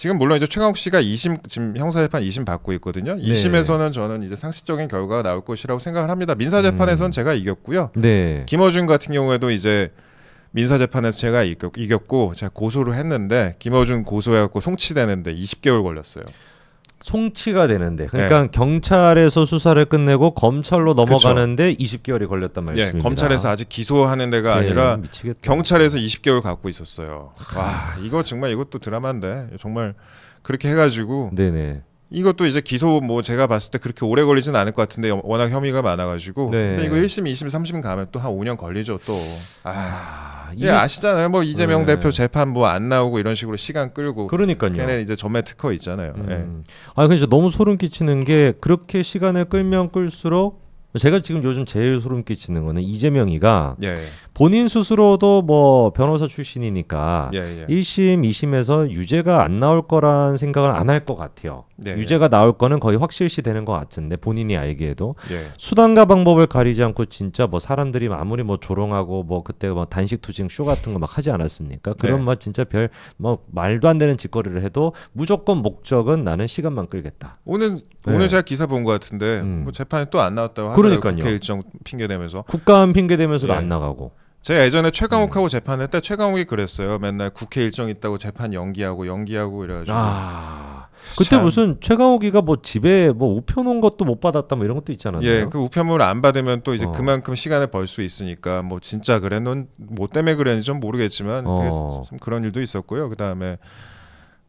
지금 물론 이제 최강욱 씨가 2심 지금 형사 재판 2심 받고 있거든요. 2심에서는 네. 저는 이제 상식적인 결과가 나올 것이라고 생각을 합니다. 민사 재판에서는 음. 제가 이겼고요. 네. 김어준 같은 경우에도 이제 민사 재판에서 제가 이겼, 고 제가 고소를 했는데 김어준 고소해갖고 송치되는데 20개월 걸렸어요. 송치가 되는데 그러니까 네. 경찰에서 수사를 끝내고 검찰로 넘어가는데 그쵸. 20개월이 걸렸단 예, 말씀입니다. 예, 검찰에서 아직 기소하는 데가 예, 아니라 미치겠다. 경찰에서 20개월 갖고 있었어요. 와 이거 정말 이것도 드라마인데 정말 그렇게 해가지고 네네. 이것도 이제 기소 뭐 제가 봤을 때 그렇게 오래 걸리진 않을 것 같은데 워낙 혐의가 많아가지고 네. 근데 이거 1심, 2심, 3심 가면 또 한 5년 걸리죠 또. 아. 예, 이게 예, 아시잖아요. 뭐 이재명 네. 대표 재판 뭐안 나오고 이런 식으로 시간 끌고 그러니까요. 걔네 이제 전매 특허 있잖아요. 음. 예. 아니 근데 너무 소름 끼치는 게 그렇게 시간을 끌면 끌수록 제가 지금 요즘 제일 소름 끼치는 거는 이재명이가 예. 본인 스스로도 뭐 변호사 출신이니까 예, 예. 1심, 2심에서 유죄가 안 나올 거란 생각은 안 할 것 같아요. 예, 유죄가 네. 나올 거는 거의 확실시 되는 것 같은데 본인이 알기에도 예. 수단과 방법을 가리지 않고 진짜 뭐 사람들이 아무리 뭐 조롱하고 뭐 그때 뭐 단식 투쟁 쇼 같은 거 막 하지 않았습니까? 네. 그런 막 뭐 진짜 별 뭐 말도 안 되는 짓거리를 해도 무조건 목적은 나는 시간만 끌겠다. 오늘 오늘 제가 기사 본 것 같은데 음. 뭐 재판이 또 안 나왔다고 하더라고요. 국회 일정 핑계 대면서 국감 핑계 대면서도 안 예. 나가고. 제가 예전에 최강욱하고 네. 재판할 때 최강욱이 그랬어요. 맨날 국회 일정 있다고 재판 연기하고 연기하고 이래가지고. 아, 그때 참... 무슨 최강욱이가 뭐 집에 뭐 우편온 것도 못 받았다 뭐 이런 것도 있잖아요. 예, 그우편물안 받으면 또 이제 어. 그만큼 시간을 벌 수 있으니까 뭐 진짜 그래 넌뭐 때문에 그랬는지 좀 모르겠지만 어. 그런 일도 있었고요. 그 다음에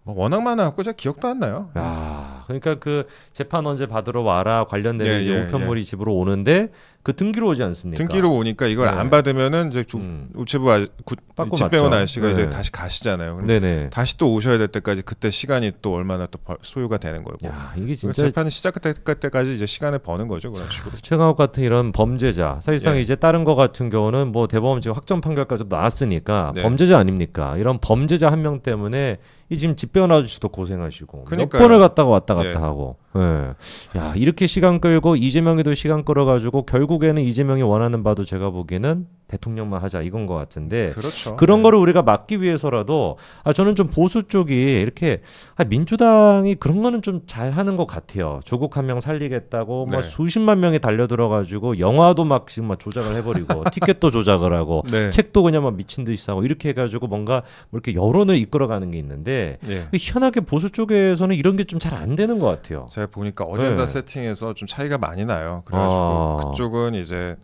뭐 워낙 많아갖고 제가 기억도 안 나요. 아, 그러니까 그 재판 언제 받으러 와라 관련된 예, 이제 예, 우편물이 예. 집으로 오는데 그 등기로 오지 않습니까? 등기로 오니까 이걸 네. 안 받으면은 이제 주, 음. 우체부 아, 구, 집배원 아저씨가 네. 이제 다시 가시잖아요. 그러니까 네네. 다시 또 오셔야 될 때까지 그때 시간이 또 얼마나 또 소요가 되는 거고. 야, 이게 진짜 재판 시작할 때까지 이제 시간을 버는 거죠 그런 식으로. 최강욱 같은 이런 범죄자 사실상 예. 이제 다른 거 같은 경우는 뭐 대법원 지금 확정 판결까지 나왔으니까 네. 범죄자 아닙니까? 이런 범죄자 한 명 때문에 이 지금 집배원 아저씨도 고생하시고 그러니까요. 몇 번을 갔다가 왔다 갔다 예. 하고. 네. 야 이렇게 시간 끌고 이재명이도 시간 끌어가지고 결국에는 이재명이 원하는 바도 제가 보기에는 대통령만 하자 이건 것 같은데 그렇죠. 그런 네. 거를 우리가 막기 위해서라도 아 저는 좀 보수 쪽이 이렇게 아 민주당이 그런 거는 좀 잘하는 것 같아요 조국 한 명 살리겠다고 뭐 네. 뭐 수십만 명이 달려들어 가지고 영화도 막 지금 막 조작을 해버리고 티켓도 조작을 하고 네. 책도 그냥 막 미친 듯이 사고 이렇게 해가지고 뭔가 뭐 이렇게 여론을 이끌어가는 게 있는데 예. 그 희한하게 보수 쪽에서는 이런 게 좀 잘 안 되는 것 같아요 제가 보니까 어젠다 네. 세팅에서 좀 차이가 많이 나요 그래가지고 아... 그쪽은 이제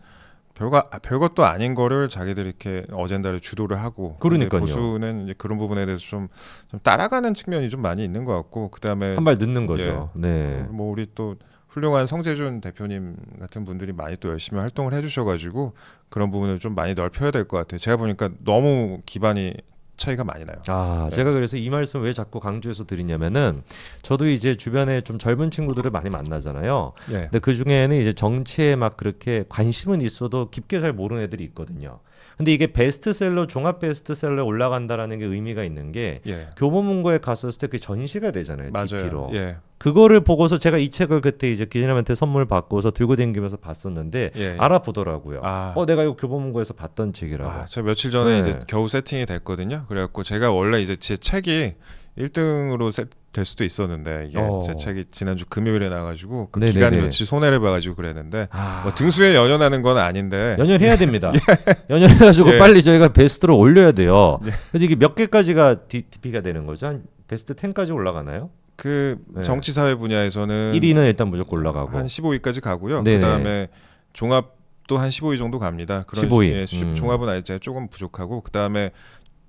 별거 아, 별것도 아닌 거를 자기들이 이렇게 어젠다를 주도를 하고 그러니까요. 보수는 이제 그런 부분에 대해서 좀, 좀 따라가는 측면이 좀 많이 있는 것 같고 그다음에 한발 늦는 거죠. 예, 네. 뭐 우리 또 훌륭한 성재준 대표님 같은 분들이 많이 또 열심히 활동을 해주셔가지고 그런 부분을 좀 많이 넓혀야 될 것 같아요. 제가 보니까 너무 기반이 차이가 많이 나요. 아, 네. 제가 그래서 이 말씀 왜 자꾸 강조해서 드리냐면은 저도 이제 주변에 좀 젊은 친구들을 많이 만나잖아요. 네. 근데 그 중에는 이제 정치에 막 그렇게 관심은 있어도 깊게 잘 모르는 애들이 있거든요. 근데 이게 베스트셀러 종합 베스트셀러에 올라간다라는 게 의미가 있는 게 예. 교보문고에 갔었을 때그 전시가 되잖아요. 맞아요. 로 예. 그거를 보고서 제가 이 책을 그때 이제 기자님한테 선물 받고서 들고 댕기면서 봤었는데 예, 예. 알아보더라고요. 아. 어 내가 이거 교보문고에서 봤던 책이라고. 아, 제가 며칠 전에 네. 이제 겨우 세팅이 됐거든요. 그래갖고 제가 원래 이제 제 책이 1등으로 세, 될 수도 있었는데 이게 어. 제 책이 지난주 금요일에 나가지고 그네네 기간 네. 며칠 손해를 봐가지고 그랬는데 아. 뭐 등수에 연연하는 건 아닌데 연연해야 됩니다. 예. 연연해가지고 예. 빨리 저희가 베스트로 올려야 돼요. 예. 그래서 이게 몇 개까지가 DP가 되는 거죠? 한 베스트 10까지 올라가나요? 그 네. 정치 사회 분야에서는 1위는 일단 무조건 올라가고 한 15위까지 가고요. 네네. 그다음에 종합또한 15위 정도 갑니다. 그런 15위. 예, 음. 종합은 아직 조금 부족하고 그다음에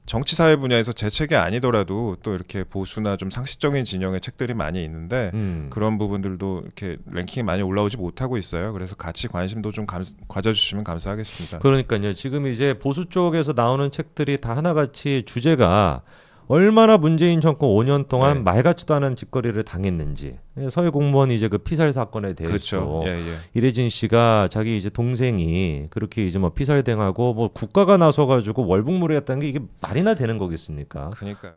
정치 사회 분야에서 제 책이 아니더라도 또 이렇게 보수나 좀 상식적인 진영의 책들이 많이 있는데 음. 그런 부분들도 이렇게 랭킹이 많이 올라오지 못하고 있어요. 그래서 같이 관심도 좀 감, 가져주시면 감사하겠습니다. 그러니까요. 지금 이제 보수 쪽에서 나오는 책들이 다 하나같이 주제가 얼마나 문재인 정권 5년 동안 네. 말같지도 않은 짓거리를 당했는지 서해 공무원 이제 그 피살 사건에 대해서 그렇죠. 예, 예. 이래진 씨가 자기 이제 동생이 그렇게 이제 뭐 피살당하고 뭐 국가가 나서가지고 월북물이었다는게 이게 말이나 되는 거겠습니까? 그러니까.